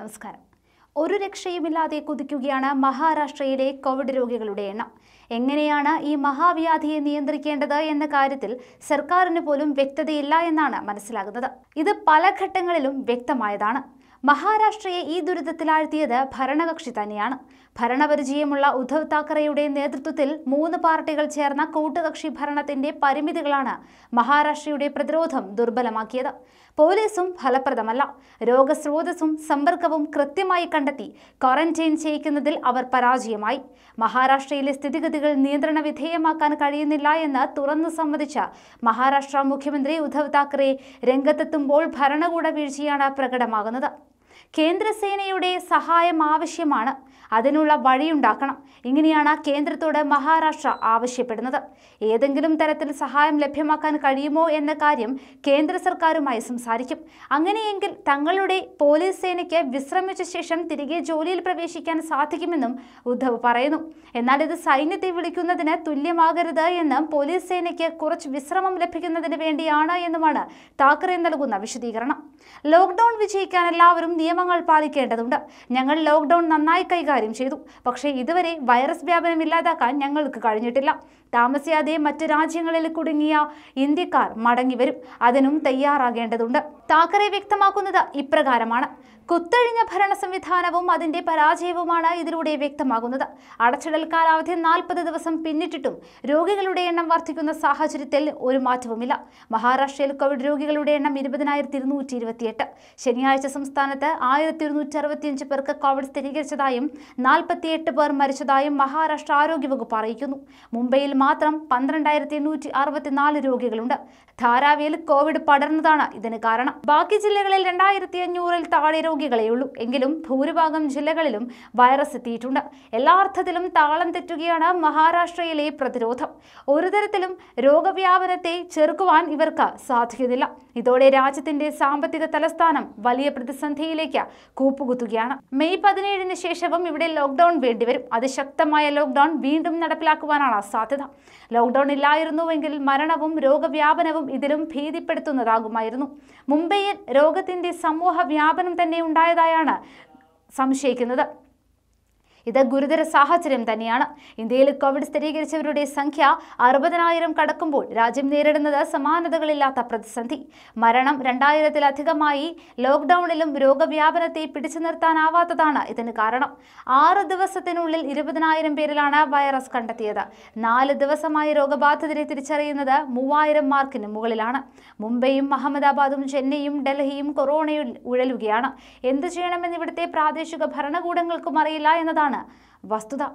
നമസ്കാരം ഒരു രക്ഷയുമില്ലാതെ കുതിക്കുകയാണ് മഹാരാഷ്ട്രയിലെ കോവിഡ് രോഗികളുടെ എണ്ണം എങ്ങനെയാണ് ഈ മഹാവ്യാധിയെ നിയന്ത്രിക്കേണ്ടത് എന്ന കാര്യത്തിൽ സർക്കാരിന് പോലും വ്യക്തതയില്ല എന്നാണ് മനസ്സിലാകുന്നത് ഇത് പല ഘട്ടങ്ങളിലും വ്യക്തമായതാണ് മഹാരാഷ്ട്രയെ ഈ ദുരിതത്തിലാഴ്ത്തിയത് ഭരണകക്ഷി തന്നെയാണ് ഭരണപരിചയമുള്ള ഉദ്ധവ് താക്കറെയുടെ നേതൃത്വത്തിൽ മൂന്ന് പാർട്ടികൾ ചേർന്ന കൂട്ടുകക്ഷി ഭരണത്തിന്റെ പരിമിതികളാണ് മഹാരാഷ്ട്രയുടെ പ്രതിരോധം ദുർബലമാക്കിയത് പോലീസും ഫലപ്രദമല്ല രോഗസ്രോതസ്സും സമ്പർക്കവും കൃത്യമായി കണ്ടെത്തി ക്വാറന്റൈൻ ചെയ്യിക്കുന്നതിൽ അവർ പരാജയമായി മഹാരാഷ്ട്രയിലെ സ്ഥിതിഗതികൾ നിയന്ത്രണ വിധേയമാക്കാൻ കഴിയുന്നില്ല എന്ന് തുറന്നു സമ്മതിച്ച മഹാരാഷ്ട്ര മുഖ്യമന്ത്രി ഉദ്ധവ് താക്കറെ രംഗത്തെത്തുമ്പോൾ ഭരണകൂട വീഴ്ചയാണ് പ്രകടമാകുന്നത് കേന്ദ്രസേനയുടെ സഹായം ആവശ്യമാണ് അതിനുള്ള വഴിയുണ്ടാക്കണം ഇങ്ങനെയാണ് കേന്ദ്രത്തോട് മഹാരാഷ്ട്ര ആവശ്യപ്പെടുന്നത് ഏതെങ്കിലും തരത്തിൽ സഹായം ലഭ്യമാക്കാൻ കഴിയുമോ എന്ന കാര്യം കേന്ദ്ര സർക്കാരുമായി സംസാരിക്കും അങ്ങനെയെങ്കിൽ തങ്ങളുടെ പോലീസ് സേനയ്ക്ക് വിശ്രമിച്ച ശേഷം തിരികെ ജോലിയിൽ പ്രവേശിക്കാൻ സാധിക്കുമെന്നും ഉദ്ധവ് പറയുന്നു എന്നാൽ ഇത് സൈന്യത്തെ വിളിക്കുന്നതിന് തുല്യമാകരുത് എന്നും പോലീസ് സേനയ്ക്ക് കുറച്ച് വിശ്രമം ലഭിക്കുന്നതിന് വേണ്ടിയാണ് എന്നുമാണ് താക്കറെ നൽകുന്ന വിശദീകരണം ലോക്ക്ഡൌൺ വിജയിക്കാൻ എല്ലാവരും നിയമങ്ങൾ പാലിക്കേണ്ടതുണ്ട് ഞങ്ങൾ ലോക്ക്ഡൌൺ നന്നായി കൈകാര്യം ചെയ്തു പക്ഷേ ഇതുവരെ വൈറസ് വ്യാപനം ഇല്ലാതാക്കാൻ ഞങ്ങൾക്ക് കഴിഞ്ഞിട്ടില്ല താമസിയാതെ മറ്റ് രാജ്യങ്ങളിൽ കുടുങ്ങിയ ഇന്ത്യക്കാർ മടങ്ങിവരും അതിനും തയ്യാറാകേണ്ടതുണ്ട് താക്കറെ വ്യക്തമാക്കുന്നത് ഇപ്രകാരമാണ് കുത്തഴിഞ്ഞ ഭരണ സംവിധാനവും അതിന്റെ പരാജയവുമാണ് ഇതിലൂടെ വ്യക്തമാകുന്നത് അടച്ചിടൽ കാലാവധി നാൽപ്പത് ദിവസം പിന്നിട്ടിട്ടും രോഗികളുടെ എണ്ണം വർദ്ധിക്കുന്ന സാഹചര്യത്തിൽ ഒരു മാറ്റവുമില്ല മഹാരാഷ്ട്രയിൽ കോവിഡ് രോഗികളുടെ എണ്ണം ഇരുപതിനായിരത്തി ഇരുന്നൂറ്റി ഇരുപത്തിയെട്ട് ശനിയാഴ്ച സംസ്ഥാനത്ത് ആയിരത്തി ഇരുന്നൂറ്റി അറുപത്തിയഞ്ച് പേർക്ക് കോവിഡ് സ്ഥിരീകരിച്ചതായും നാൽപ്പത്തിയെട്ട് പേർ മരിച്ചതായും മരിച്ചതായും മഹാരാഷ്ട്ര ആരോഗ്യവകുപ്പ് അറിയിക്കുന്നു മുംബൈയിൽ മാത്രം പന്ത്രണ്ടായിരത്തി എണ്ണൂറ്റി അറുപത്തിനാല് രോഗികളുണ്ട് ധാരാവിയിൽ കോവിഡ് പടർന്നതാണ് ഇതിന് കാരണം ബാക്കി ജില്ലകളിൽ രണ്ടായിരത്തി അഞ്ഞൂറിൽ താഴെ ഉള്ളൂ എങ്കിലും ഭൂരിഭാഗം ജില്ലകളിലും വൈറസ് എത്തിയിട്ടുണ്ട് എല്ലാ അർത്ഥത്തിലും താളം തെറ്റുകയാണ് മഹാരാഷ്ട്രയിലെ പ്രതിരോധം ഒരു തരത്തിലും രോഗവ്യാപനത്തെ ചെറുക്കുവാൻ ഇവർക്ക് സാധിക്കുന്നില്ല ഇതോടെ രാജ്യത്തിന്റെ സാമ്പത്തിക തലസ്ഥാനം വലിയ പ്രതിസന്ധിയിലേക്ക് കൂപ്പുകുത്തുകയാണ് മെയ് പതിനേഴിന് ശേഷവും ഇവിടെ ലോക്ക്ഡൌൺ വേണ്ടിവരും അത് ശക്തമായ ലോക്ക്ഡൌൺ വീണ്ടും നടപ്പിലാക്കുവാനാണ് സാധ്യത ലോക്ക്ഡൌൺ ഇല്ലായിരുന്നുവെങ്കിൽ മരണവും രോഗവ്യാപനവും ഇതിലും ഭീതിപ്പെടുത്തുന്നതാകുമായിരുന്നു മുംബൈയിൽ രോഗത്തിന്റെ സമൂഹ വ്യാപനം തന്നെ ഉണ്ടായതായാണ് സംശയിക്കുന്നത് ഇത് ഗുരുതര സാഹചര്യം തന്നെയാണ് ഇന്ത്യയിൽ കോവിഡ് സ്ഥിരീകരിച്ചവരുടെ സംഖ്യ അറുപതിനായിരം കടക്കുമ്പോൾ രാജ്യം നേരിടുന്നത് സമാനതകളില്ലാത്ത പ്രതിസന്ധി മരണം രണ്ടായിരത്തിലധികമായി ലോക്ക്ഡൌണിലും രോഗവ്യാപനത്തെ പിടിച്ചു നിർത്താനാവാത്തതാണ് ഇതിന് കാരണം ആറ് ദിവസത്തിനുള്ളിൽ ഇരുപതിനായിരം പേരിലാണ് വൈറസ് കണ്ടെത്തിയത് നാല് ദിവസമായി രോഗബാധിതരെ തിരിച്ചറിയുന്നത് മൂവായിരം മാർക്കിന് മുകളിലാണ് മുംബൈയും അഹമ്മദാബാദും ചെന്നൈയും ഡൽഹിയും കൊറോണയിൽ ഉഴലുകയാണ് എന്തു ചെയ്യണമെന്ന് ഇവിടുത്തെ പ്രാദേശിക ഭരണകൂടങ്ങൾക്കും അറിയില്ല എന്നതാണ് വസ്തുത